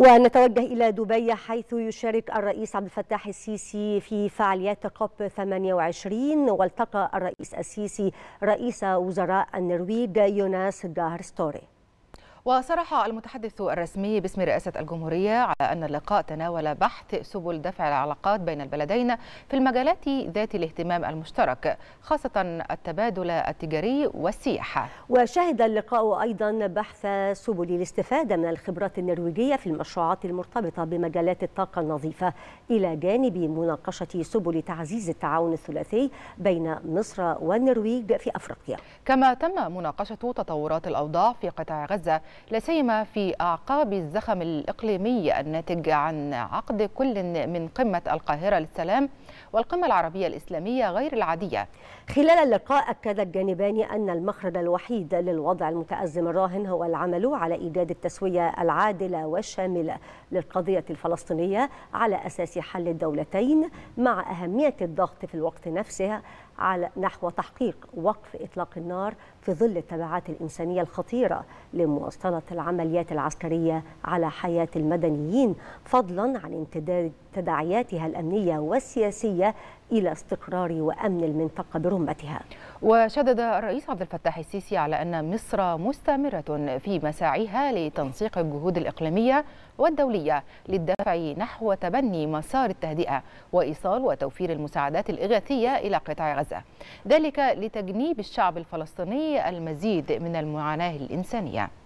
ونتوجه إلى دبي حيث يشارك الرئيس عبد الفتاح السيسي في فعاليات كوب 28 والتقى الرئيس السيسي رئيس وزراء النرويج يوناس جاهر ستوري وصرح المتحدث الرسمي باسم رئاسة الجمهورية على أن اللقاء تناول بحث سبل دفع العلاقات بين البلدين في المجالات ذات الاهتمام المشترك خاصة التبادل التجاري والسياحة وشهد اللقاء أيضا بحث سبل الاستفادة من الخبرات النرويجية في المشروعات المرتبطة بمجالات الطاقة النظيفة إلى جانب مناقشة سبل تعزيز التعاون الثلاثي بين مصر والنرويج في أفريقيا كما تم مناقشة تطورات الأوضاع في قطاع غزة لا سيما في أعقاب الزخم الإقليمي الناتج عن عقد كل من قمة القاهرة للسلام والقمة العربية الإسلامية غير العادية خلال اللقاء أكد الجانبان أن المخرج الوحيد للوضع المتأزم الراهن هو العمل على إيجاد التسوية العادلة والشاملة للقضية الفلسطينية على أساس حل الدولتين مع أهمية الضغط في الوقت نفسه على نحو تحقيق وقف إطلاق النار في ظل التبعات الإنسانية الخطيرة لمواصلة العمليات العسكرية على حياة المدنيين فضلا عن امتداد تداعياتها الأمنية والسياسية إلى استقرار وأمن المنطقة برمتها وشدد الرئيس عبد الفتاح السيسي على أن مصر مستمرة في مساعيها لتنسيق الجهود الإقليمية والدولية للدفع نحو تبني مسار التهدئة وإيصال وتوفير المساعدات الإغاثية إلى قطاع غزة ذلك لتجنيب الشعب الفلسطيني المزيد من المعاناة الإنسانية